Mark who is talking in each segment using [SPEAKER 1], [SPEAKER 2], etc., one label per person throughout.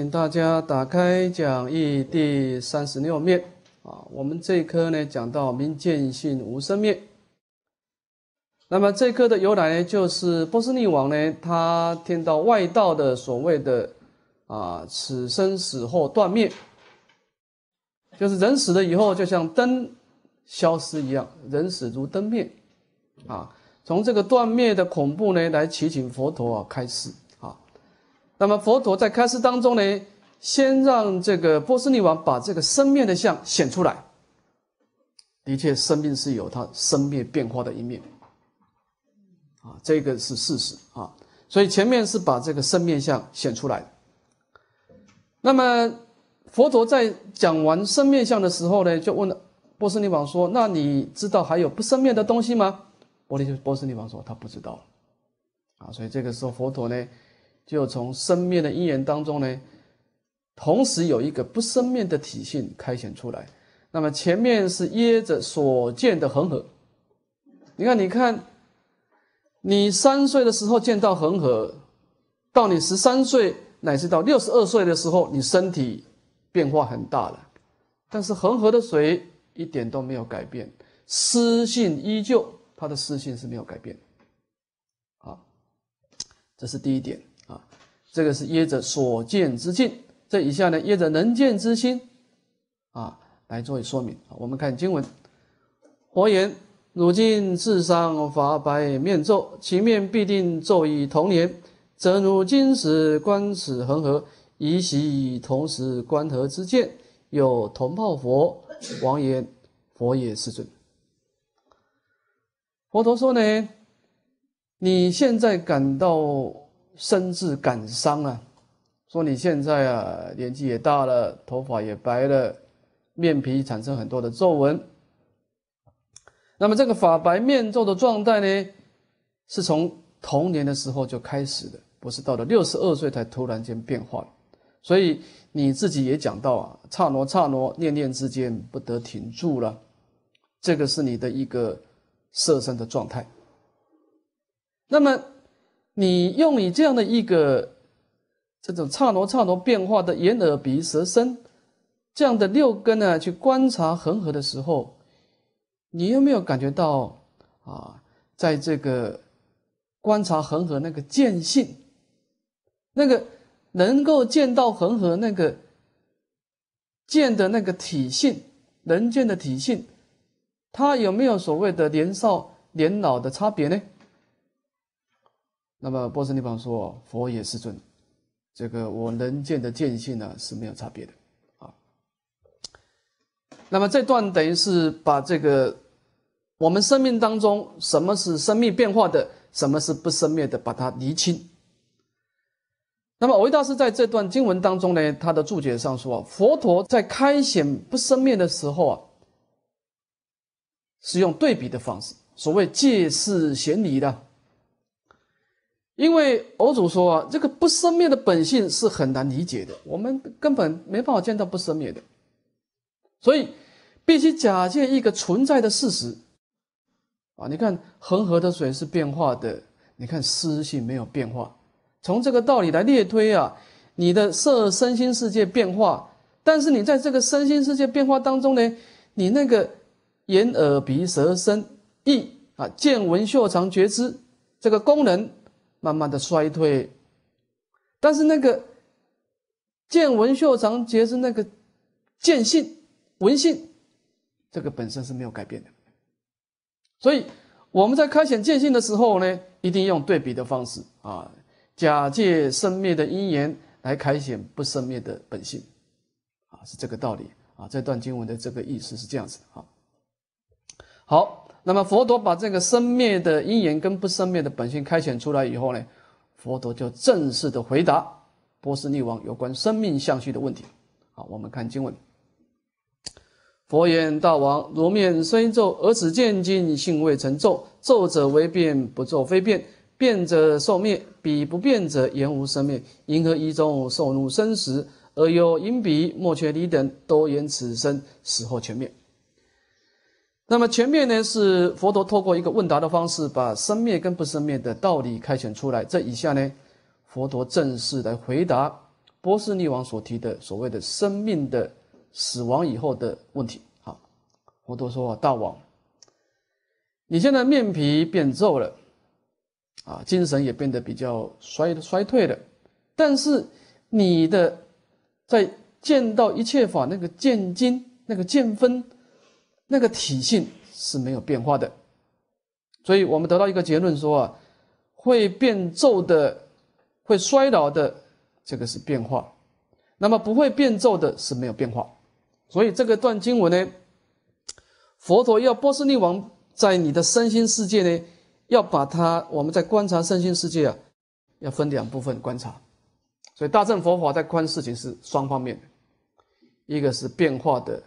[SPEAKER 1] 请大家打开讲义第三十六面啊，我们这一课呢讲到明见性无生灭。那么这一课的由来呢，就是波斯匿王呢，他听到外道的所谓的啊，此生死后断灭，就是人死了以后就像灯消失一样，人死如灯灭啊，从这个断灭的恐怖呢来祈请佛陀啊开示。那么佛陀在开示当中呢，先让这个波斯尼王把这个生灭的相显出来。的确，生命是有它生灭变化的一面，啊，这个是事实啊。所以前面是把这个生灭相显出来。那么佛陀在讲完生灭相的时候呢，就问了波斯尼王说：“那你知道还有不生灭的东西吗？”波斯波斯尼王说：“他不知道。”啊，所以这个时候佛陀呢。就从生灭的因缘当中呢，同时有一个不生灭的体性开显出来。那么前面是遮着所见的恒河，你看，你看，你三岁的时候见到恒河，到你十三岁乃至到六十二岁的时候，你身体变化很大了，但是恒河的水一点都没有改变，湿性依旧，它的湿性是没有改变。好，这是第一点。这个是依着所见之境，这以下呢依着能见之心，啊来作为说明。我们看经文，佛言：如今世上发白面咒，其面必定咒以童年，则如今时观此恒河，以昔同时观河之见，有同泡佛。王言：佛也，世尊。佛陀说呢，你现在感到。深至感伤啊，说你现在啊年纪也大了，头发也白了，面皮产生很多的皱纹。那么这个法白面皱的状态呢，是从童年的时候就开始的，不是到了六十二岁才突然间变化。所以你自己也讲到啊，刹挪刹挪，念念之间不得停住了，这个是你的一个色身的状态。那么。你用你这样的一个这种刹罗刹罗变化的眼耳鼻舌身这样的六根呢，去观察恒河的时候，你有没有感觉到啊，在这个观察恒河那个见性，那个能够见到恒河那个见的那个体性，能见的体性，它有没有所谓的年少年老的差别呢？那么波斯尼邦说：“佛也是尊，这个我能见的见性呢是没有差别的。”啊，那么这段等于是把这个我们生命当中什么是生灭变化的，什么是不生灭的，把它厘清。那么维大师在这段经文当中呢，他的注解上说，佛陀在开显不生灭的时候啊，是用对比的方式，所谓借势显理的。因为佛祖说啊，这个不生灭的本性是很难理解的，我们根本没办法见到不生灭的，所以必须假借一个存在的事实。啊，你看恒河的水是变化的，你看湿性没有变化，从这个道理来列推啊，你的色身心世界变化，但是你在这个身心世界变化当中呢，你那个眼耳鼻舌身意啊，见闻嗅尝觉知这个功能。慢慢的衰退，但是那个见闻修长结是那个见性闻性，这个本身是没有改变的。所以我们在开显见性的时候呢，一定用对比的方式啊，假借生灭的因缘来开显不生灭的本性啊，是这个道理啊。这段经文的这个意思是这样子啊。好。那么佛陀把这个生灭的因缘跟不生灭的本性开显出来以后呢，佛陀就正式的回答波斯匿王有关生命相续的问题。好，我们看经文。佛言大王，如面虽咒，而此见经性未曾咒。咒者为变，不皱非变；变者受灭，彼不变者言无生灭。因何一中受怒生时，而有因彼莫缺离等多言此生死后全灭？那么前面呢是佛陀透过一个问答的方式，把生灭跟不生灭的道理开显出来。这以下呢，佛陀正式来回答波斯匿王所提的所谓的生命的死亡以后的问题。好，佛陀说：“大王，你现在面皮变皱了，啊，精神也变得比较衰衰退了。但是你的在见到一切法那个见精那个见分。”那个体性是没有变化的，所以我们得到一个结论说啊，会变皱的、会衰老的，这个是变化；那么不会变皱的是没有变化。所以这个段经文呢，佛陀要波斯匿王在你的身心世界呢，要把它我们在观察身心世界啊，要分两部分观察。所以大乘佛法在观事情是双方面的，一个是变化的。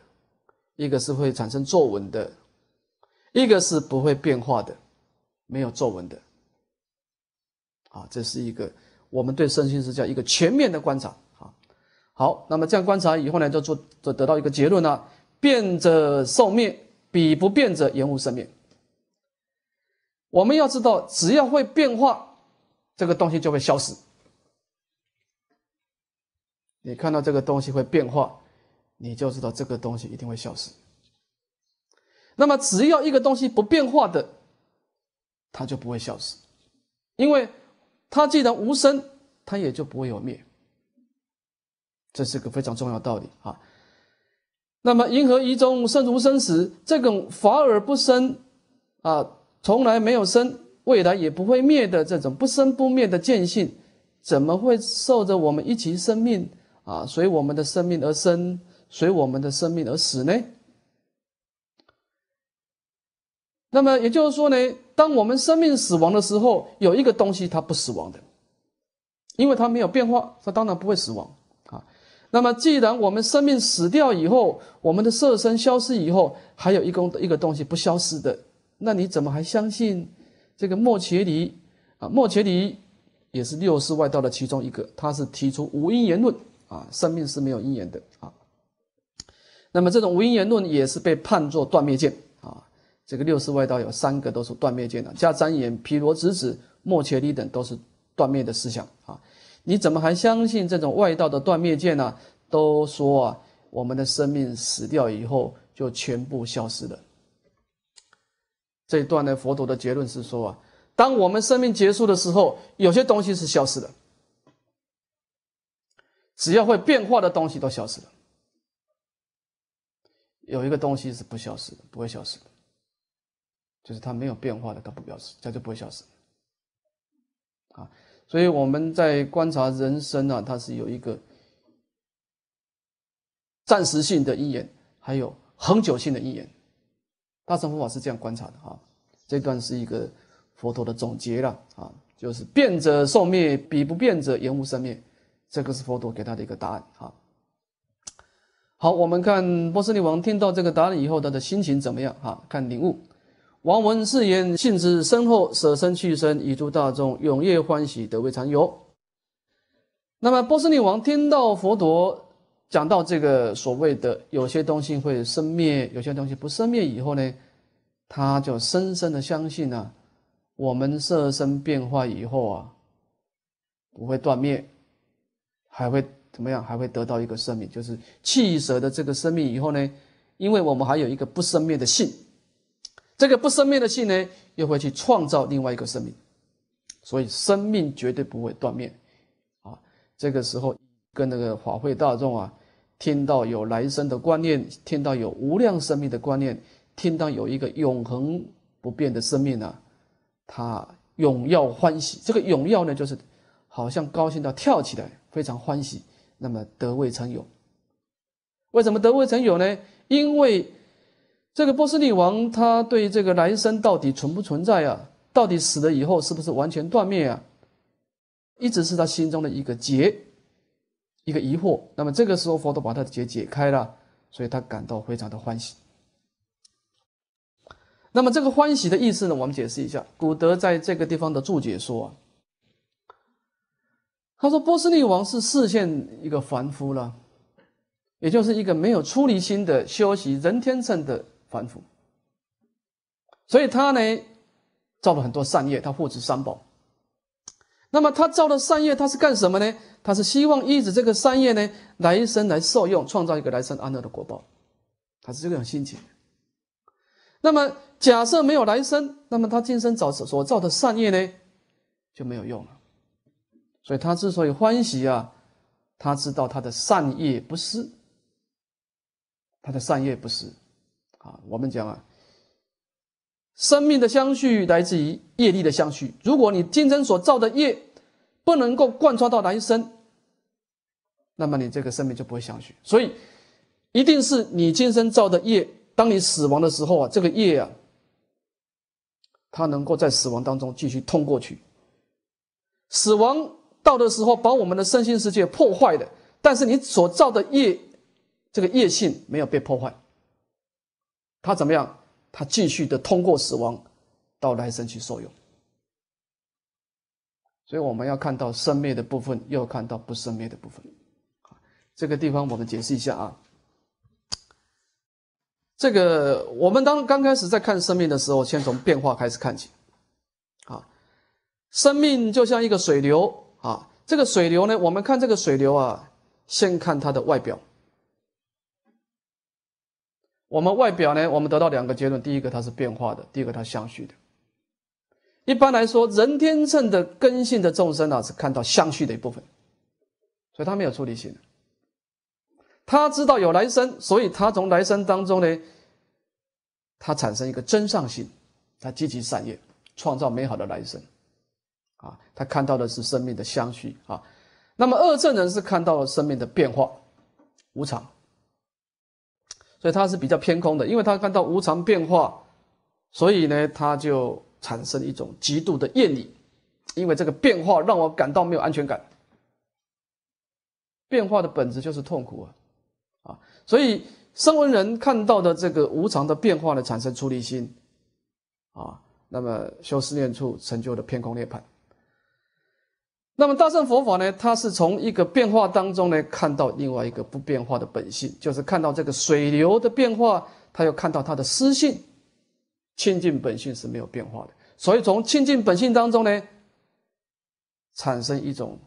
[SPEAKER 1] 一个是会产生皱纹的，一个是不会变化的，没有皱纹的，啊，这是一个我们对身心是叫一个全面的观察，啊。好，那么这样观察以后呢，就做就得到一个结论了：变者寿命比不变者延误生命。我们要知道，只要会变化，这个东西就会消失。你看到这个东西会变化。你就知道这个东西一定会消失。那么，只要一个东西不变化的，它就不会消失，因为它既然无生，它也就不会有灭。这是个非常重要的道理啊。那么，因何一中生如生死？这种法而不生啊，从来没有生，未来也不会灭的这种不生不灭的见性，怎么会受着我们一起生命啊？随我们的生命而生。随我们的生命而死呢？那么也就是说呢，当我们生命死亡的时候，有一个东西它不死亡的，因为它没有变化，它当然不会死亡啊。那么既然我们生命死掉以后，我们的色身消失以后，还有一个一个东西不消失的，那你怎么还相信这个莫切离啊？莫切离也是六世外道的其中一个，他是提出无因缘论啊，生命是没有因缘的啊。那么这种无因言论也是被判作断灭见啊！这个六世外道有三个都是断灭见的，加瞻眼、毗罗子子、莫切利等都是断灭的思想啊！你怎么还相信这种外道的断灭见呢？都说啊，我们的生命死掉以后就全部消失了。这一段呢，佛陀的结论是说啊，当我们生命结束的时候，有些东西是消失的，只要会变化的东西都消失了。有一个东西是不消失的，不会消失的，就是它没有变化的，它不消失，它就不会消失。啊，所以我们在观察人生啊，它是有一个暂时性的因缘，还有恒久性的因缘。大乘佛法是这样观察的啊。这段是一个佛陀的总结了啊，就是变者受灭，彼不变者延误生灭，这个是佛陀给他的一个答案啊。好，我们看波斯匿王听到这个答案以后，他的心情怎么样？哈，看领悟。王文誓言，性之深厚，舍身去身，以助大众永夜欢喜，得未常有。那么波斯匿王听到佛陀讲到这个所谓的有些东西会生灭，有些东西不生灭以后呢，他就深深的相信啊，我们舍身变化以后啊，不会断灭，还会。怎么样还会得到一个生命？就是气舍的这个生命以后呢，因为我们还有一个不生灭的性，这个不生灭的性呢，又会去创造另外一个生命，所以生命绝对不会断灭啊。这个时候，跟那个法会大众啊，听到有来生的观念，听到有无量生命的观念，听到有一个永恒不变的生命啊，他永耀欢喜。这个永耀呢，就是好像高兴到跳起来，非常欢喜。那么得未曾有，为什么得未曾有呢？因为这个波斯利王，他对这个来生到底存不存在啊，到底死了以后是不是完全断灭啊，一直是他心中的一个结，一个疑惑。那么这个时候，佛陀把他的结解开了，所以他感到非常的欢喜。那么这个欢喜的意思呢？我们解释一下，古德在这个地方的注解说。啊。他说：“波斯匿王是视现一个凡夫了，也就是一个没有出离心的修习人天乘的凡夫，所以他呢造了很多善业，他护持三宝。那么他造的善业，他是干什么呢？他是希望依着这个善业呢，来生来受用，创造一个来生安乐的果报，他是这个样心情。那么假设没有来生，那么他今生造所造的善业呢，就没有用了。”所以他之所以欢喜啊，他知道他的善业不失，他的善业不失，啊，我们讲啊，生命的相续来自于业力的相续。如果你今生所造的业不能够贯穿到来生，那么你这个生命就不会相续。所以，一定是你今生造的业，当你死亡的时候啊，这个业啊，它能够在死亡当中继续通过去，死亡。到的时候，把我们的身心世界破坏的，但是你所造的业，这个业性没有被破坏，他怎么样？他继续的通过死亡到来生去受用。所以我们要看到生灭的部分，要看到不生灭的部分。啊，这个地方我们解释一下啊。这个我们当刚开始在看生命的时候，先从变化开始看起。啊，生命就像一个水流。这个水流呢？我们看这个水流啊，先看它的外表。我们外表呢，我们得到两个结论：第一个，它是变化的；第二个，它相续的。一般来说，人天秤的根性的众生啊，是看到相续的一部分，所以他没有出离心。他知道有来生，所以他从来生当中呢，他产生一个真上心，他积极善业，创造美好的来生。啊，他看到的是生命的相续啊，那么二正人是看到了生命的变化，无常，所以他是比较偏空的，因为他看到无常变化，所以呢，他就产生一种极度的厌离，因为这个变化让我感到没有安全感，变化的本质就是痛苦啊，啊，所以生闻人看到的这个无常的变化呢，产生出离心，啊，那么修思念处成就的偏空涅槃。那么大乘佛法呢？它是从一个变化当中呢，看到另外一个不变化的本性，就是看到这个水流的变化，它又看到它的私性清净本性是没有变化的。所以从清净本性当中呢，产生一种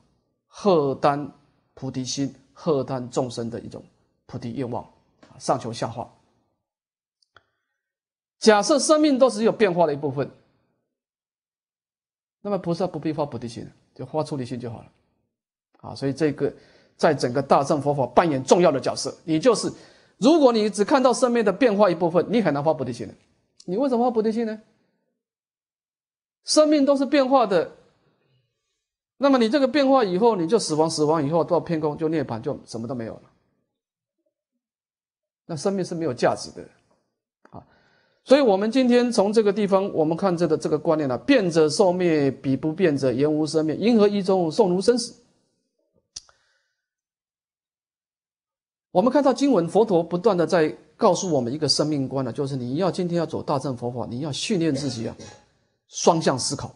[SPEAKER 1] 荷担菩提心、荷担众生的一种菩提愿望，上求下化。假设生命都是有变化的一部分，那么菩萨不必发菩提心。就发出离心就好了，啊，所以这个在整个大乘佛法扮演重要的角色。你就是，如果你只看到生命的变化一部分，你很难发菩提心的。你为什么发菩提心呢？生命都是变化的，那么你这个变化以后，你就死亡，死亡以后到偏空就涅槃，就什么都没有了。那生命是没有价值的。所以，我们今天从这个地方，我们看这个这个观念呢，变者受灭，彼不变者言无生灭。因何一中送如生死？我们看到经文，佛陀不断的在告诉我们一个生命观呢，就是你要今天要走大正佛法，你要训练自己啊，双向思考。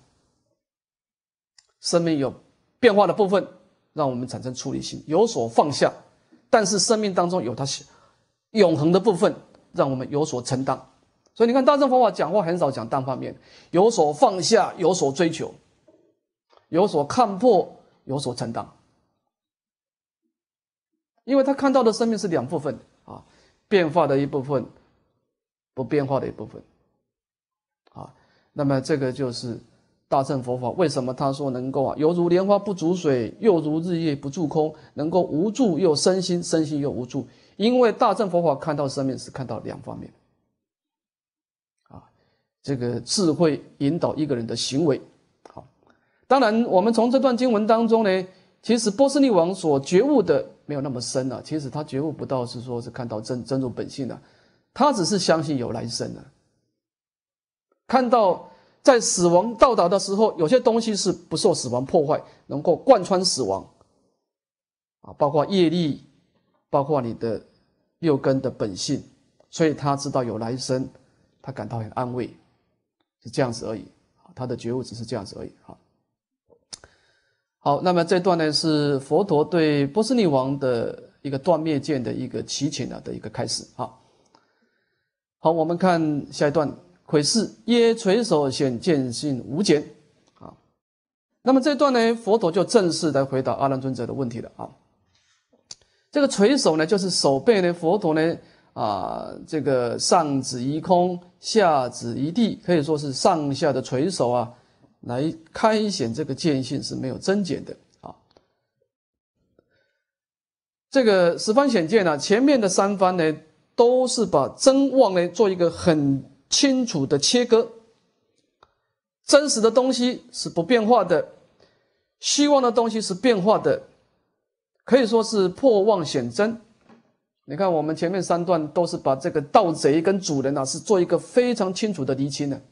[SPEAKER 1] 生命有变化的部分，让我们产生处理心，有所放下；但是生命当中有它永恒的部分，让我们有所承担。所以你看，大乘佛法讲话很少讲单方面，有所放下，有所追求，有所看破，有所承担，因为他看到的生命是两部分啊，变化的一部分，不变化的一部分，啊，那么这个就是大乘佛法为什么他说能够啊，犹如莲花不足水，又如日夜不住空，能够无助又身心，身心又无助，因为大乘佛法看到生命是看到两方面。这个智慧引导一个人的行为，好。当然，我们从这段经文当中呢，其实波斯匿王所觉悟的没有那么深了。其实他觉悟不到是说是看到真真如本性的，他只是相信有来生的。看到在死亡到达的时候，有些东西是不受死亡破坏，能够贯穿死亡啊，包括业力，包括你的六根的本性，所以他知道有来生，他感到很安慰。是这样子而已，他的觉悟只是这样子而已。好，好，那么这段呢是佛陀对波斯匿王的一个断灭见的一个祈请啊的一个开始。哈。好，我们看下一段。癸巳耶垂手显见性无间。啊。那么这段呢，佛陀就正式来回答阿难尊者的问题了。啊，这个垂手呢，就是手背呢，佛陀呢啊，这个上指一空。下指一地可以说是上下的垂手啊，来开显这个见性是没有增减的啊。这个十方显见呢，前面的三方呢都是把真妄呢做一个很清楚的切割。真实的东西是不变化的，希望的东西是变化的，可以说是破妄显真。你看，我们前面三段都是把这个盗贼跟主人啊是做一个非常清楚的厘清的。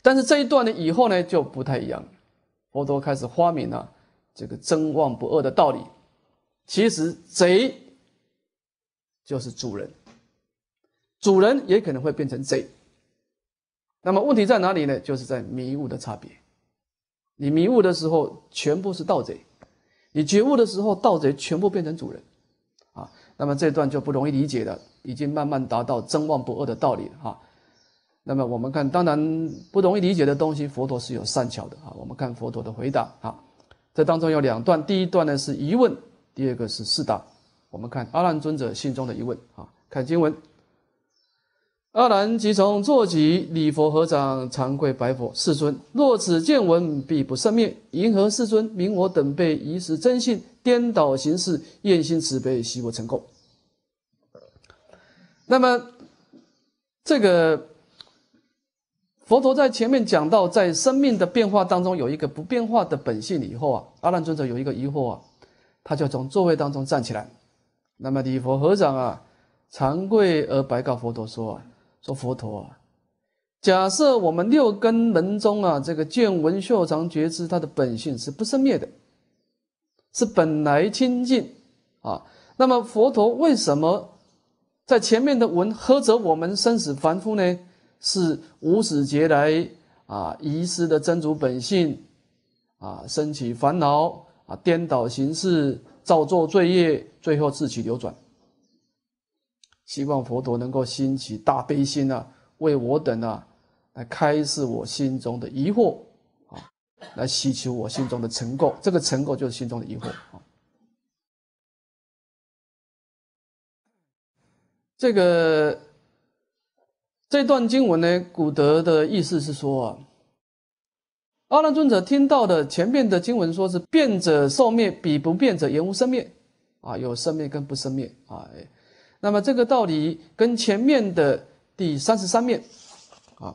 [SPEAKER 1] 但是这一段呢，以后呢就不太一样，佛陀开始发明了这个真妄不二的道理。其实贼就是主人，主人也可能会变成贼。那么问题在哪里呢？就是在迷雾的差别。你迷雾的时候，全部是盗贼；你觉悟的时候，盗贼全部变成主人。那么这段就不容易理解的，已经慢慢达到真妄不恶的道理了哈。那么我们看，当然不容易理解的东西，佛陀是有善巧的啊。我们看佛陀的回答啊，这当中有两段，第一段呢是疑问，第二个是示答。我们看阿难尊者心中的疑问啊，看经文。阿难即从坐起，礼佛合掌，长跪白佛：“世尊，若此见闻，必不生灭。迎合世尊，明我等辈疑实真信，颠倒形式，厌心慈悲，西不成功。那么，这个佛陀在前面讲到，在生命的变化当中有一个不变化的本性以后啊，阿难尊者有一个疑惑啊，他就从座位当中站起来。那么，礼佛合掌啊，长跪而白告佛陀说：“啊，说佛陀，啊。假设我们六根门中啊，这个见闻嗅尝觉知，它的本性是不生灭的。”是本来清净啊，那么佛陀为什么在前面的文喝责我们生死凡夫呢？是无始劫来啊遗失的真主本性，啊升起烦恼啊颠倒行事，造作罪业，最后自取流转。希望佛陀能够兴起大悲心啊，为我等啊来开示我心中的疑惑。来祈求我心中的成垢，这个成垢就是心中的疑惑啊。这个这段经文呢，古德的意思是说啊，阿难尊者听到的前面的经文说是变者受灭，彼不变者延无生灭啊，有生灭跟不生灭啊。那么这个道理跟前面的第三十三面啊，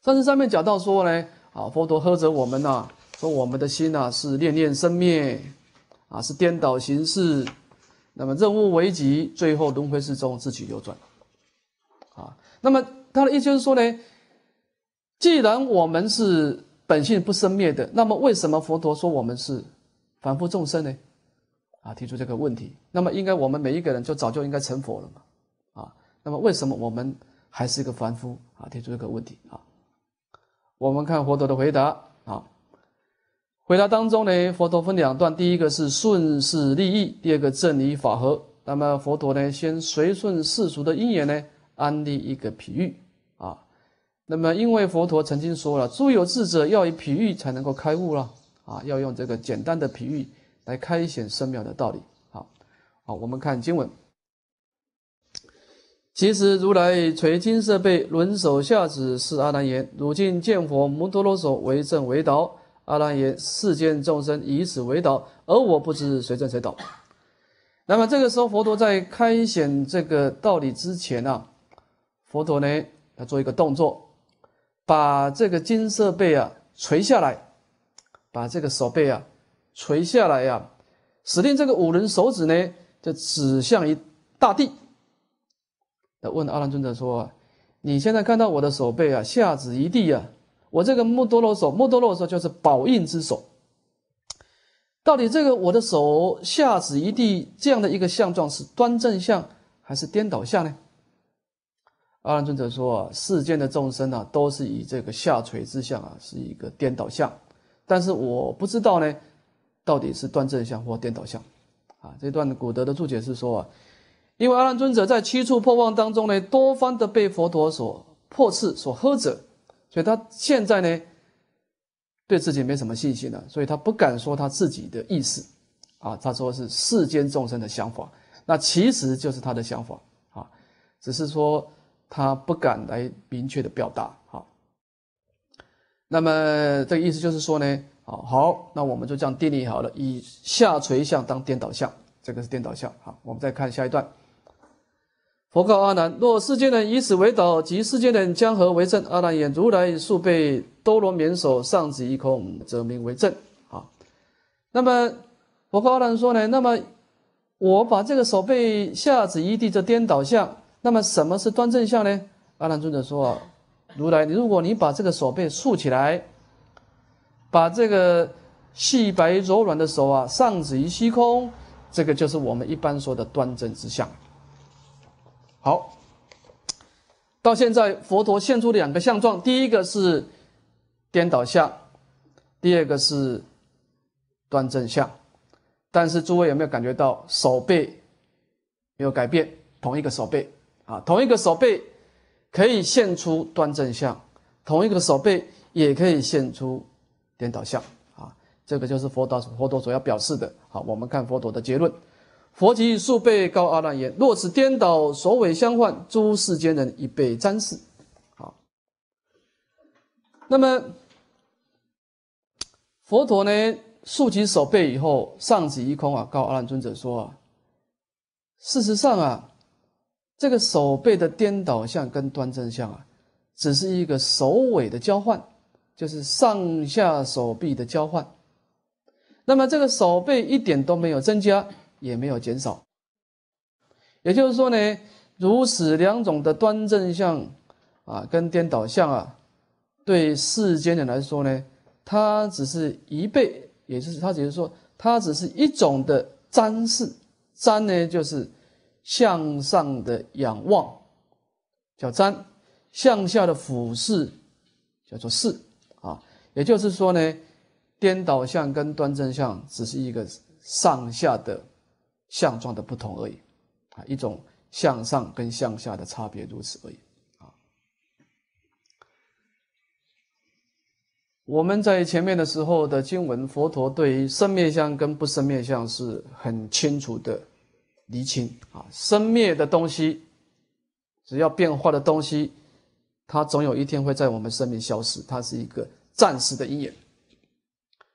[SPEAKER 1] 三十三面讲到说呢。好，佛陀呵责我们呐，说我们的心呐，是念念生灭，啊，是颠倒形式，那么任务为急，最后轮回之中自己流转，啊，那么他的意思就是说呢，既然我们是本性不生灭的，那么为什么佛陀说我们是凡夫众生呢？啊，提出这个问题，那么应该我们每一个人就早就应该成佛了嘛，啊，那么为什么我们还是一个凡夫？啊，提出这个问题啊。我们看佛陀的回答啊，回答当中呢，佛陀分两段，第一个是顺势利益，第二个正理法合。那么佛陀呢，先随顺世俗的因缘呢，安立一个比喻啊。那么因为佛陀曾经说了，诸有智者要以比喻才能够开悟了啊，要用这个简单的比喻来开显深妙的道理。好，好，我们看经文。其实，如来垂金色背，轮手下指是阿难言：“如今见佛摩陀罗手为正为导？”阿难言：“世间众生以此为导，而我不知谁正谁导。”那么，这个时候佛陀在开显这个道理之前啊，佛陀呢要做一个动作，把这个金色背啊垂下来，把这个手背啊垂下来呀，使令这个五轮手指呢就指向一大地。问阿兰尊者说：“你现在看到我的手背啊，下指一地啊，我这个木多罗手，木多罗手就是宝印之手。到底这个我的手下指一地这样的一个相状是端正相还是颠倒相呢？”阿兰尊者说：“啊，世间的众生啊，都是以这个下垂之相啊，是一个颠倒相。但是我不知道呢，到底是端正相或颠倒相。”啊，这段古德的注解是说啊。因为阿难尊者在七处破妄当中呢，多方的被佛陀所破斥、所呵责，所以他现在呢，对自己没什么信心了，所以他不敢说他自己的意思，啊，他说是世间众生的想法，那其实就是他的想法啊，只是说他不敢来明确的表达啊。那么这个意思就是说呢，啊，好，那我们就这样定义好了，以下垂相当颠倒相，这个是颠倒相啊，我们再看下一段。佛告阿难：若世间人以此为导，即世间人将何为证？阿难言：如来以倍多罗绵手上指一空，则名为正。啊，那么佛告阿难说呢？那么我把这个手背下指一地，这颠倒相。那么什么是端正相呢？阿难尊者说：如来，你如果你把这个手背竖起来，把这个细白柔软的手啊上指于虚空，这个就是我们一般说的端正之相。好，到现在佛陀现出两个相状，第一个是颠倒相，第二个是端正相。但是诸位有没有感觉到手背没有改变？同一个手背啊，同一个手背可以现出端正相，同一个手背也可以现出颠倒相啊。这个就是佛陀佛陀所要表示的。好，我们看佛陀的结论。佛即竖背告阿难言：“若此颠倒首尾相换，诸世间人已被沾湿。”好。那么佛陀呢竖起手背以后，上指一空啊，告阿难尊者说：“啊，事实上啊，这个手背的颠倒相跟端正相啊，只是一个首尾的交换，就是上下手臂的交换。那么这个手背一点都没有增加。”也没有减少。也就是说呢，如此两种的端正相啊，跟颠倒相啊，对世间的来说呢，它只是一倍，也就是它只是说，它只是一种的瞻视，瞻呢就是向上的仰望，叫瞻；向下的俯视，叫做视。啊，也就是说呢，颠倒相跟端正相只是一个上下的。相状的不同而已，啊，一种向上跟向下的差别如此而已，啊。我们在前面的时候的经文，佛陀对于生灭相跟不生灭相是很清楚的厘清，啊，生灭的东西，只要变化的东西，它总有一天会在我们生命消失，它是一个暂时的因缘，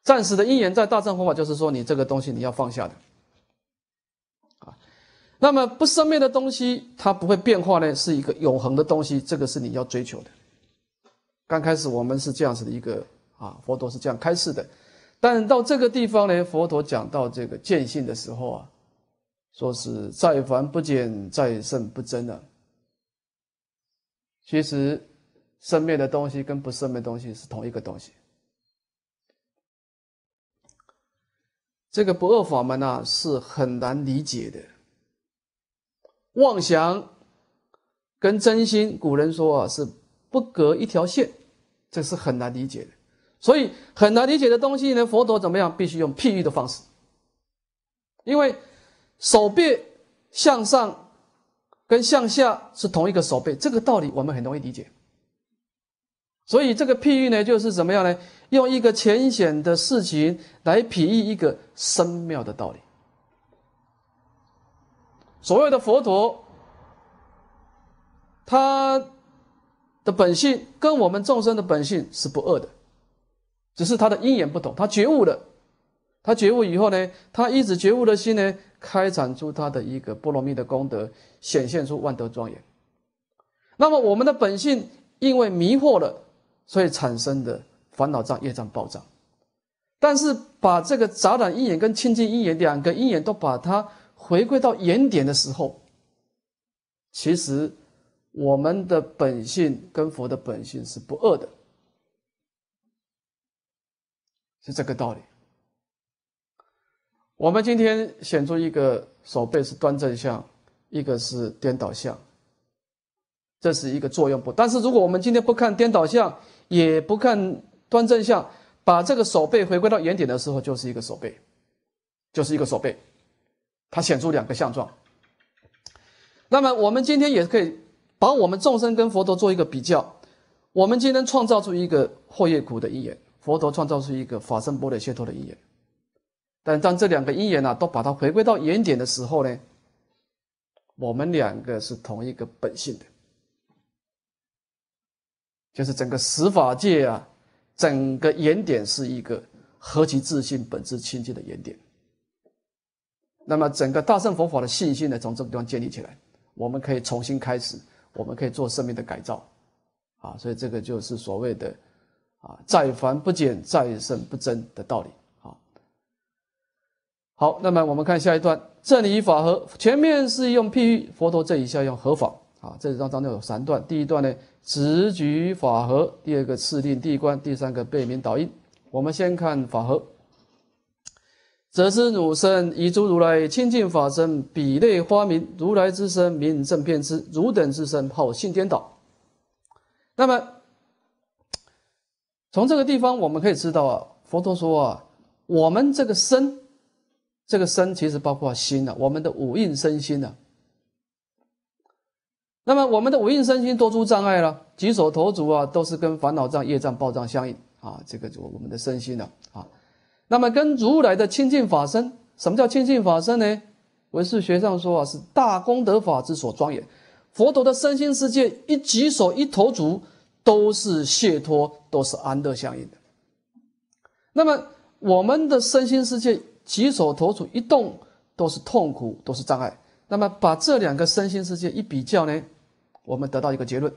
[SPEAKER 1] 暂时的因缘，在大乘佛法就是说，你这个东西你要放下的。那么不生灭的东西，它不会变化呢，是一个永恒的东西，这个是你要追求的。刚开始我们是这样子的一个啊，佛陀是这样开示的，但到这个地方呢，佛陀讲到这个见性的时候啊，说是在凡不减，在圣不增啊。其实，生灭的东西跟不生灭东西是同一个东西。这个不二法门呢，是很难理解的。妄想跟真心，古人说啊是不隔一条线，这是很难理解的，所以很难理解的东西呢，佛陀怎么样？必须用譬喻的方式，因为手臂向上跟向下是同一个手臂，这个道理我们很容易理解，所以这个譬喻呢，就是怎么样呢？用一个浅显的事情来比喻一个深妙的道理。所谓的佛陀，他的本性跟我们众生的本性是不二的，只是他的因缘不同。他觉悟了，他觉悟以后呢，他一直觉悟的心呢，开展出他的一个波罗蜜的功德，显现出万德庄严。那么我们的本性因为迷惑了，所以产生的烦恼障、业障、暴障。但是把这个杂染因缘跟清净因缘两个因缘都把它。回归到原点的时候，其实我们的本性跟佛的本性是不二的，是这个道理。我们今天显出一个手背是端正相，一个是颠倒相，这是一个作用不。但是如果我们今天不看颠倒相，也不看端正相，把这个手背回归到原点的时候，就是一个手背，就是一个手背。它显出两个相状。那么，我们今天也可以把我们众生跟佛陀做一个比较。我们今天创造出一个霍叶谷的因缘，佛陀创造出一个法身波罗解脱的因缘。但当这两个因缘呢，都把它回归到原点的时候呢，我们两个是同一个本性的，就是整个十法界啊，整个原点是一个何其自信、本质清净的原点。那么整个大乘佛法的信心呢，从这个地方建立起来，我们可以重新开始，我们可以做生命的改造，啊，所以这个就是所谓的，啊，再凡不减，再圣不增的道理，啊，好，那么我们看下一段，正理法合，前面是用譬喻，佛陀这一下用合法，啊，这一章当中有三段，第一段呢直举法合，第二个次令第一关，第三个背名导印，我们先看法合。则知汝身以诸如来清净法身，彼类花名，如来之身名正遍知，汝等之身好性颠倒。那么，从这个地方我们可以知道啊，佛陀说啊，我们这个身，这个身其实包括心啊，我们的五蕴身心啊。那么，我们的五蕴身心多出障碍了，举手投足啊，都是跟烦恼障、业障、报障相应啊，这个就我们的身心了啊。那么，跟如来的清净法身，什么叫清净法身呢？唯识学上说啊，是大功德法之所庄严。佛陀的身心世界，一举手、一投足，都是解脱，都是安乐相应的。那么，我们的身心世界，举手投足一动，都是痛苦，都是障碍。那么，把这两个身心世界一比较呢，我们得到一个结论：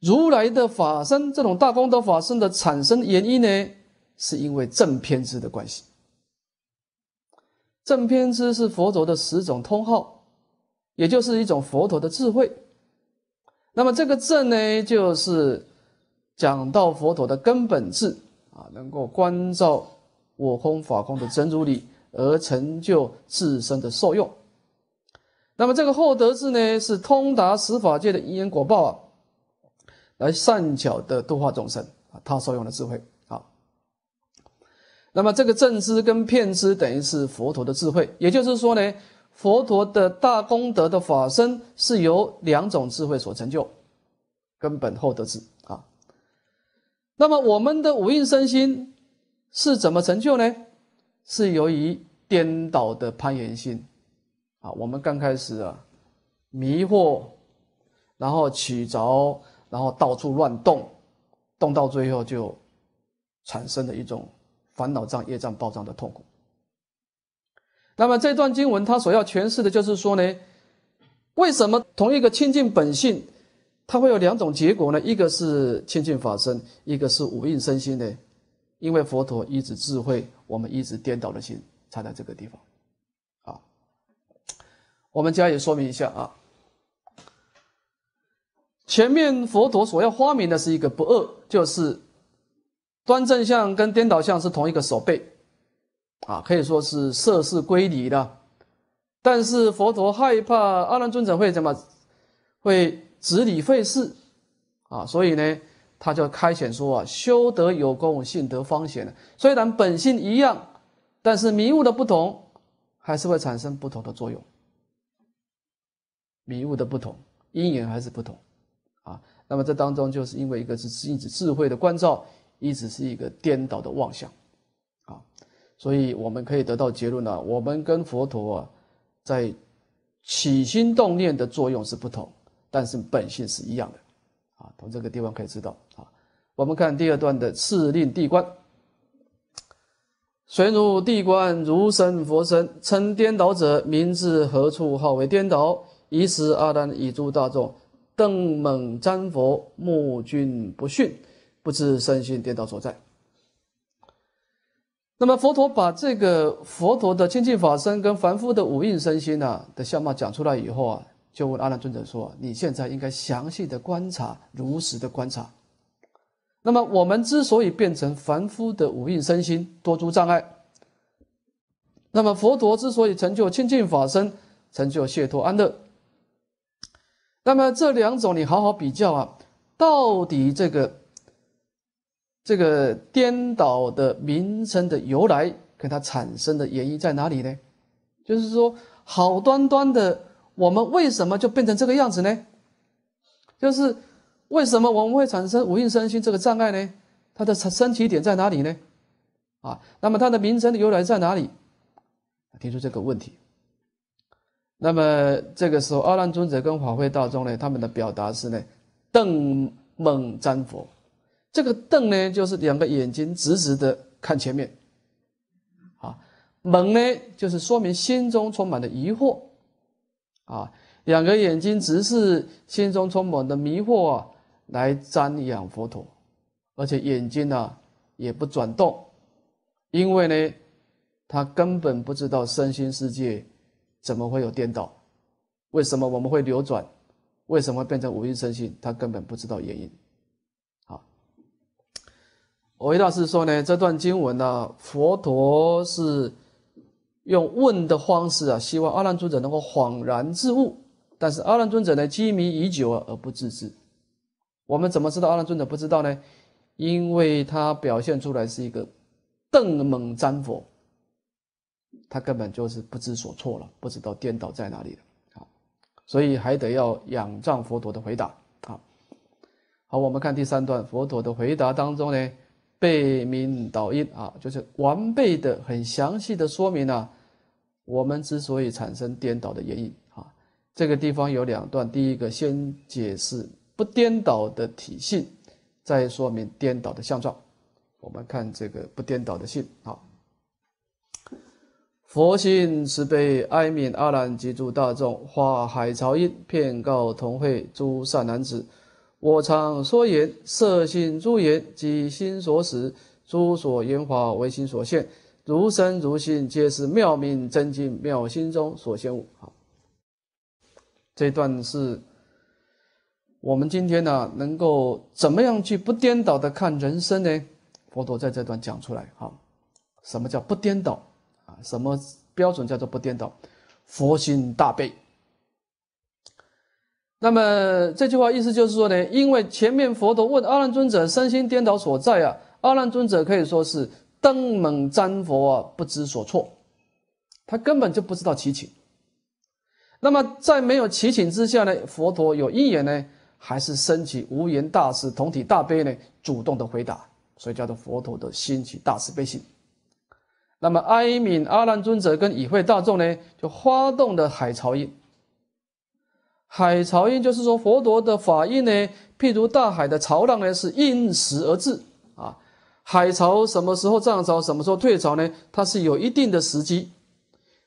[SPEAKER 1] 如来的法身这种大功德法身的产生原因呢？是因为正偏知的关系，正偏知是佛陀的十种通号，也就是一种佛陀的智慧。那么这个正呢，就是讲到佛陀的根本智啊，能够关照我空法空的真如理，而成就自身的受用。那么这个后得智呢，是通达十法界的因缘果报，啊，来善巧的度化众生啊，他受用的智慧。那么这个正知跟骗知等于是佛陀的智慧，也就是说呢，佛陀的大功德的法身是由两种智慧所成就，根本厚得智啊。那么我们的五蕴身心是怎么成就呢？是由于颠倒的攀缘心啊。我们刚开始啊，迷惑，然后取着，然后到处乱动，动到最后就产生了一种。烦恼障、业障、报障的痛苦。那么这段经文，它所要诠释的就是说呢，为什么同一个清净本性，它会有两种结果呢？一个是清净法身，一个是五蕴身心呢？因为佛陀一直智慧，我们一直颠倒的心才在这个地方啊。我们加以说明一下啊，前面佛陀所要发明的是一个不二，就是。端正相跟颠倒相是同一个手背啊，可以说是色是归理的。但是佛陀害怕阿难尊者会怎么会执理废事啊，所以呢，他就开显说啊，修德有功，信德方显虽然本性一样，但是迷雾的不同，还是会产生不同的作用。迷雾的不同，因缘还是不同啊。那么这当中就是因为一个是因指智慧的关照。一直是一个颠倒的妄想，啊，所以我们可以得到结论呢，我们跟佛陀啊，在起心动念的作用是不同，但是本性是一样的，啊，从这个地方可以知道啊。我们看第二段的次令地观，虽入地观如生佛身，称颠倒者名字何处？号为颠倒。以时阿难以诸大众，邓猛瞻佛，目君不逊。不知身心颠倒所在。那么佛陀把这个佛陀的清净法身跟凡夫的五蕴身心啊的相貌讲出来以后啊，就问阿难尊者说：“你现在应该详细的观察，如实的观察。那么我们之所以变成凡夫的五蕴身心，多诸障碍。那么佛陀之所以成就清净法身，成就解脱安乐。那么这两种你好好比较啊，到底这个。”这个颠倒的名称的由来跟它产生的原因在哪里呢？就是说，好端端的我们为什么就变成这个样子呢？就是为什么我们会产生五蕴身心这个障碍呢？它的升起点在哪里呢？啊，那么它的名称的由来在哪里？提出这个问题。那么这个时候，二郎尊者跟法会大众呢，他们的表达是呢，邓猛瞻佛。这个瞪呢，就是两个眼睛直直的看前面，啊，蒙呢，就是说明心中充满了疑惑，啊，两个眼睛直视，心中充满了迷惑啊，来瞻仰佛陀，而且眼睛呢也不转动，因为呢，他根本不知道身心世界怎么会有颠倒，为什么我们会流转，为什么变成五蕴身心，他根本不知道原因。维大师说呢，这段经文呢，佛陀是用问的方式啊，希望阿难尊者能够恍然自悟。但是阿难尊者呢，机迷已久而不自知。我们怎么知道阿难尊者不知道呢？因为他表现出来是一个瞪猛瞻佛，他根本就是不知所措了，不知道颠倒在哪里了。啊，所以还得要仰仗佛陀的回答。好，好，我们看第三段，佛陀的回答当中呢。背名导因啊，就是完备的、很详细的说明了我们之所以产生颠倒的原因啊。这个地方有两段，第一个先解释不颠倒的体性，再说明颠倒的相状。我们看这个不颠倒的性啊，佛性是被哀愍阿难及诸大众，化海潮音，骗告同会诸善男子。我常说言，色心诸言，即心所使；诸所言华为心所现，如身如心，皆是妙明真经妙心中所现物。好，这段是，我们今天呢，能够怎么样去不颠倒的看人生呢？佛陀在这段讲出来，好，什么叫不颠倒啊？什么标准叫做不颠倒？佛心大悲。那么这句话意思就是说呢，因为前面佛陀问阿难尊者身心颠倒所在啊，阿难尊者可以说是登门瞻佛啊，不知所措，他根本就不知道祈请。那么在没有祈请之下呢，佛陀有一言呢，还是升起无言大慈同体大悲呢，主动的回答，所以叫做佛陀的兴起大慈悲心。那么哀悯阿难尊者跟已会大众呢，就发动的海潮音。海潮印就是说佛陀的法印呢，譬如大海的潮浪呢，是应时而至啊。海潮什么时候涨潮，什么时候退潮呢？它是有一定的时机。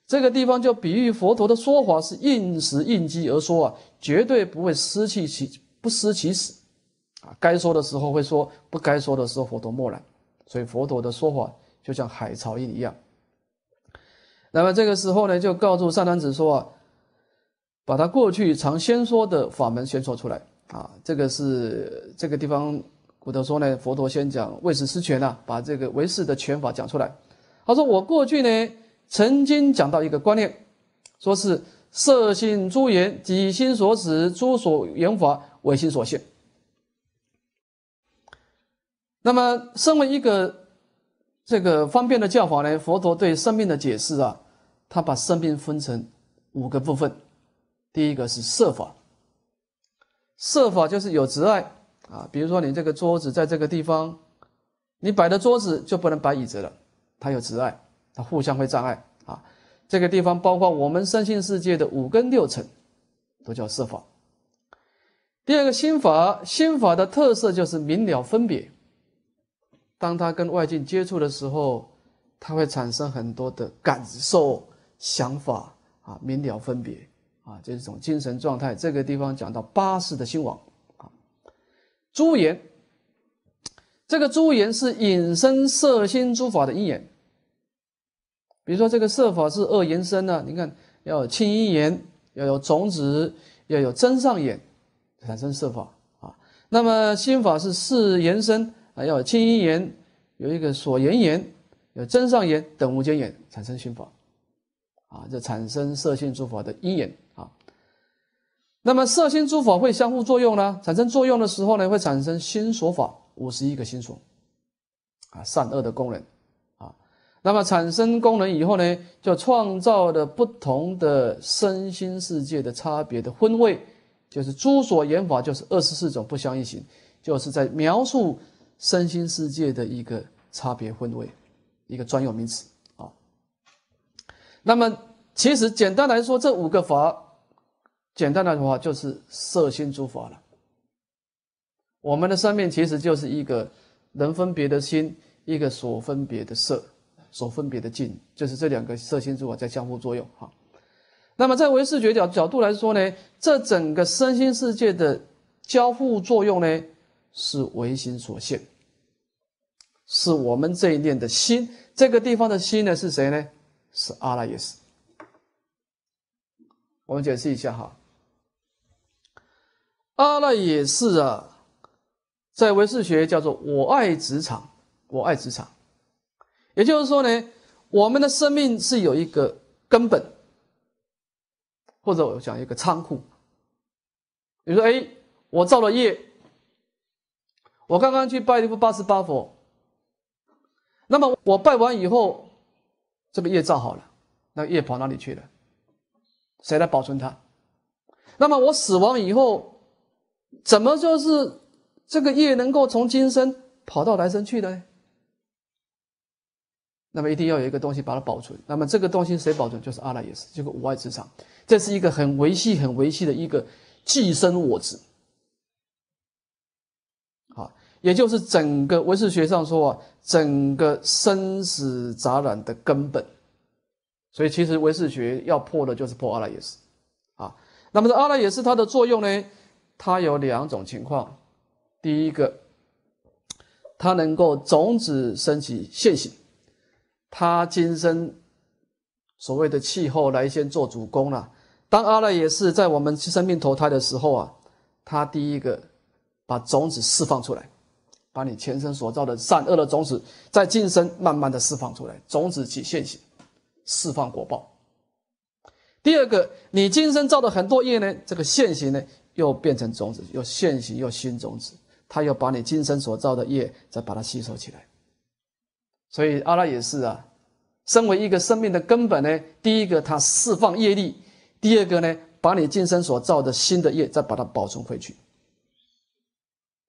[SPEAKER 1] 这个地方就比喻佛陀的说法是应时应机而说啊，绝对不会失其其不失其时啊。该说的时候会说，不该说的时候佛陀默然。所以佛陀的说法就像海潮印一样。那么这个时候呢，就告诉善男子说啊。把他过去常先说的法门先说出来啊，这个是这个地方古头说呢，佛陀先讲为士施权啊，把这个为识的权法讲出来。他说我过去呢曾经讲到一个观念，说是色性诸缘，己心所使，诸所缘法唯心所现。那么身为一个这个方便的教法呢，佛陀对生命的解释啊，他把生命分成五个部分。第一个是设法，设法就是有执爱啊，比如说你这个桌子在这个地方，你摆的桌子就不能摆椅子了，它有执爱，它互相会障碍啊。这个地方包括我们身心世界的五根六尘，都叫设法。第二个心法，心法的特色就是明了分别。当它跟外境接触的时候，它会产生很多的感受、想法啊，明了分别。啊，这是种精神状态。这个地方讲到八识的兴亡啊，诸言，这个诸言是引申色心诸法的因眼。比如说，这个色法是二延伸呢，你看要有清音言，要有种子，要有真上眼，产生色法啊。那么心法是四延伸啊，要有清音言，有一个所缘言。有真上眼等无间眼产生心法啊，就产生色心诸法的因眼。那么色心诸法会相互作用呢？产生作用的时候呢，会产生心所法五十一个心所，啊，善恶的功能，啊，那么产生功能以后呢，就创造的不同的身心世界的差别的分位，就是诸所言法，就是二十四种不相应行，就是在描述身心世界的一个差别分位，一个专有名词啊。那么其实简单来说，这五个法。简单来说，就是色心诸法了。我们的生命其实就是一个能分别的心，一个所分别的色，所分别的境，就是这两个色心诸法在相互作用哈。那么在唯视觉角角度来说呢，这整个身心世界的交互作用呢，是唯心所现，是我们这一念的心。这个地方的心呢是谁呢？是阿赖耶识。我们解释一下哈。啊，那也是啊，在唯识学叫做“我爱职场，我爱职场”，也就是说呢，我们的生命是有一个根本，或者我讲一个仓库。比如说，哎，我造了业，我刚刚去拜了一部八十八佛，那么我拜完以后，这个业造好了，那业跑哪里去了？谁来保存它？那么我死亡以后？怎么就是这个业能够从今生跑到来生去的呢？那么一定要有一个东西把它保存，那么这个东西谁保存？就是阿赖耶识，这个五爱之藏，这是一个很维系、很维系的一个寄生我执。好，也就是整个唯识学上说啊，整个生死杂染的根本。所以，其实唯识学要破的就是破阿赖耶识啊。那么，这阿赖耶识它的作用呢？它有两种情况，第一个，它能够种子升起现行，它今生所谓的气候来先做主攻了。当阿赖也是在我们生命投胎的时候啊，它第一个把种子释放出来，把你前生所造的善恶的种子在今生慢慢的释放出来，种子起现行，释放果报。第二个，你今生造的很多业呢，这个现行呢。又变成种子，又现行，又新种子，他又把你今生所造的业，再把它吸收起来。所以阿拉也是啊，身为一个生命的根本呢，第一个他释放业力，第二个呢，把你今生所造的新的业，再把它保存回去。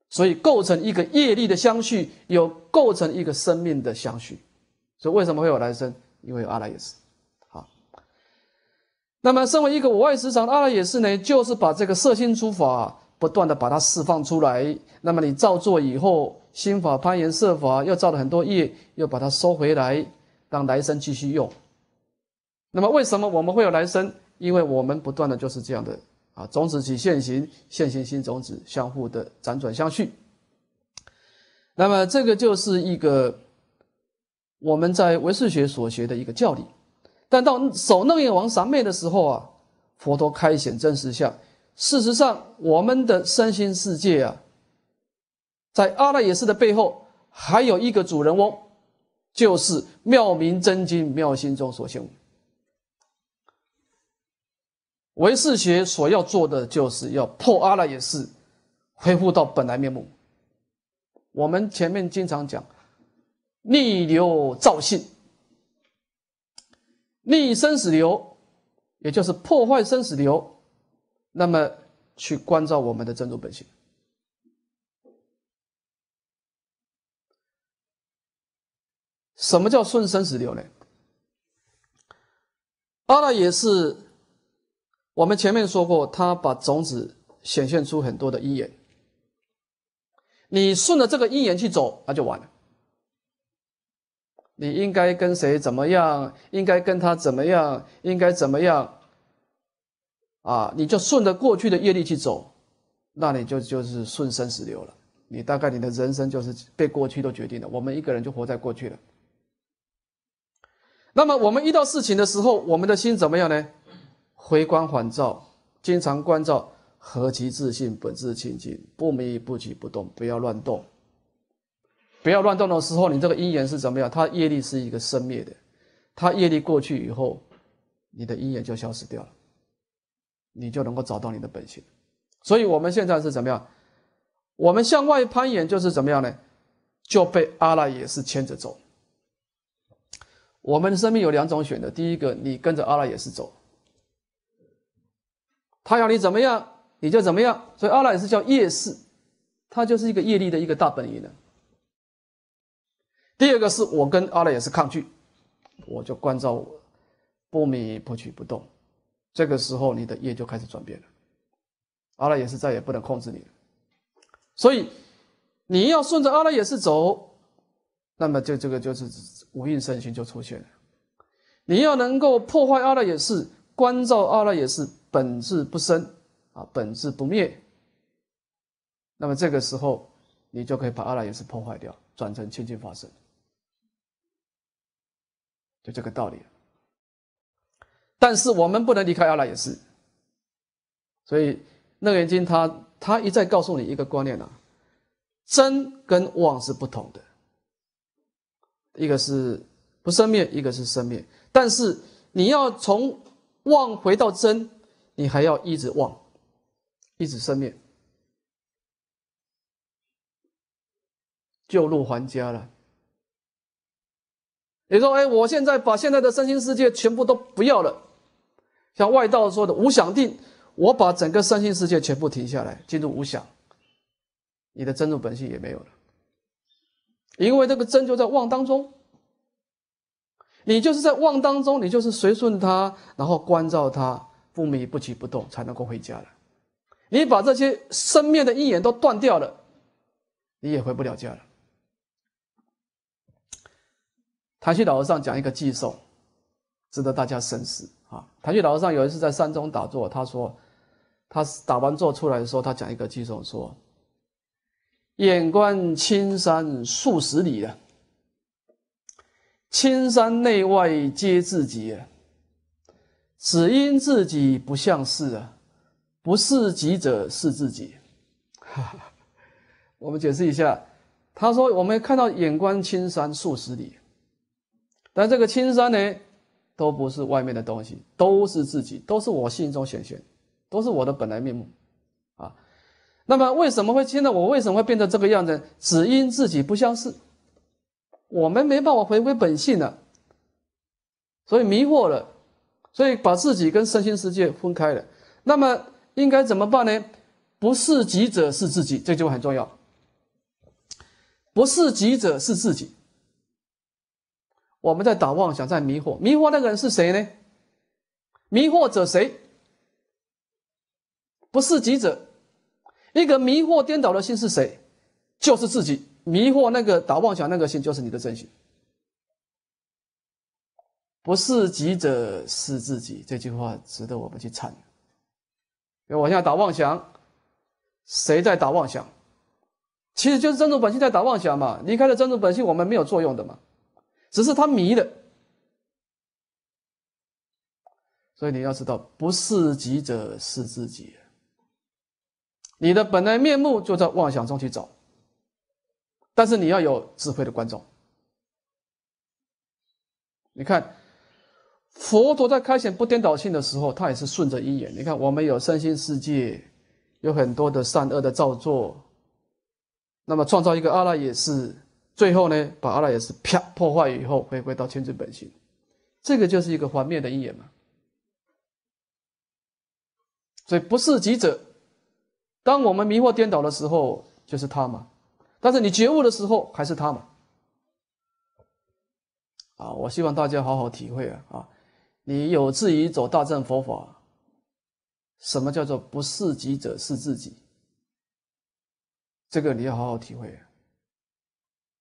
[SPEAKER 1] 所以构成一个业力的相续，有构成一个生命的相续。所以为什么会有来生？因为阿拉也是。那么，身为一个五爱十常的阿赖耶识呢，就是把这个色心诸法不断的把它释放出来。那么你造作以后，心法攀岩设法，又造了很多业，又把它收回来，让来生继续用。那么，为什么我们会有来生？因为我们不断的就是这样的啊，种子起现行，现行新种子，相互的辗转相续。那么，这个就是一个我们在唯识学所学的一个教理。但到守弄眼王三昧的时候啊，佛陀开显真实相。事实上，我们的身心世界啊，在阿赖耶识的背后，还有一个主人翁，就是妙明真经妙心中所现。唯识学所要做的，就是要破阿赖耶识，恢复到本来面目。我们前面经常讲，逆流造性。逆生死流，也就是破坏生死流，那么去关照我们的真如本性。什么叫顺生死流呢？阿赖也是，我们前面说过，他把种子显现出很多的因缘，你顺着这个因缘去走，那就完了。你应该跟谁怎么样？应该跟他怎么样？应该怎么样？啊，你就顺着过去的业力去走，那你就就是顺生死流了。你大概你的人生就是被过去都决定了。我们一个人就活在过去了。那么我们遇到事情的时候，我们的心怎么样呢？回光返照，经常关照，何其自信，本自清净，不迷不取不动，不要乱动。不要乱动的时候，你这个因缘是怎么样？它业力是一个生灭的，它业力过去以后，你的因缘就消失掉了，你就能够找到你的本性。所以我们现在是怎么样？我们向外攀岩就是怎么样呢？就被阿拉也是牵着走。我们的生命有两种选择：第一个，你跟着阿拉也是走，他要你怎么样你就怎么样。所以阿拉也是叫业势，它就是一个业力的一个大本营的。第二个是我跟阿赖也是抗拒，我就关照，我不迷不取不动，这个时候你的业就开始转变了，阿赖也是再也不能控制你了，所以你要顺着阿赖也是走，那么就这个就是无蕴身心就出现了，你要能够破坏阿赖也是，关照阿赖也是本质不生啊，本质不灭，那么这个时候你就可以把阿赖也是破坏掉，转成清净法身。就这个道理，但是我们不能离开阿赖耶识，所以楞严经他他一再告诉你一个观念啊，真跟妄是不同的，一个是不生灭，一个是生灭，但是你要从妄回到真，你还要一直妄，一直生灭，旧路还家了。你说：“哎，我现在把现在的身心世界全部都不要了，像外道说的无想定，我把整个身心世界全部停下来，进入无想。你的真如本性也没有了，因为这个真就在妄当中。你就是在妄当中，你就是随顺它，然后关照它，不迷不急不动，才能够回家了。你把这些生灭的因缘都断掉了，你也回不了家了。”谭旭老和尚讲一个寄颂，值得大家深思啊！谭旭老和尚有一次在山中打坐，他说，他打完坐出来的时候，他讲一个寄颂，说：“眼观青山数十里，青山内外皆自己，只因自己不像是啊，不是己者是自己。” 我们解释一下，他说，我们看到眼观青山数十里。但这个青山呢，都不是外面的东西，都是自己，都是我心中显现，都是我的本来面目，啊，那么为什么会现在我为什么会变成这个样子？只因自己不相似，我们没办法回归本性了，所以迷惑了，所以把自己跟身心世界分开了。那么应该怎么办呢？不是己者是自己，这句话很重要。不是己者是自己。我们在打妄想，在迷惑，迷惑那个人是谁呢？迷惑者谁？不是己者，一个迷惑颠倒的心是谁？就是自己。迷惑那个打妄想那个心，就是你的真心。不是己者是自己，这句话值得我们去参。因为我们要打妄想，谁在打妄想？其实就是真如本性在打妄想嘛。离开了真如本性，我们没有作用的嘛。只是他迷了，所以你要知道，不是己者是自己。你的本来面目就在妄想中去找，但是你要有智慧的观众。你看，佛陀在开显不颠倒性的时候，他也是顺着因缘。你看，我们有身心世界，有很多的善恶的造作，那么创造一个阿拉也是。最后呢，把阿赖也是啪破坏以后，回归到清净本性，这个就是一个幻灭的因缘嘛。所以不是己者，当我们迷惑颠倒的时候，就是他嘛；但是你觉悟的时候，还是他嘛。啊，我希望大家好好体会啊！啊，你有志于走大正佛法，什么叫做不是己者是自己？这个你要好好体会。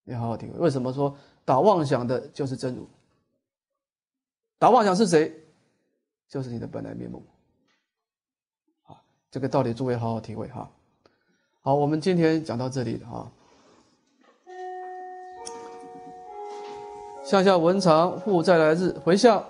[SPEAKER 1] 你好好体会，为什么说打妄想的就是真如？打妄想是谁？就是你的本来面目。啊，这个道理，诸位好好体会哈。好，我们今天讲到这里哈。向下文长复再来日回向。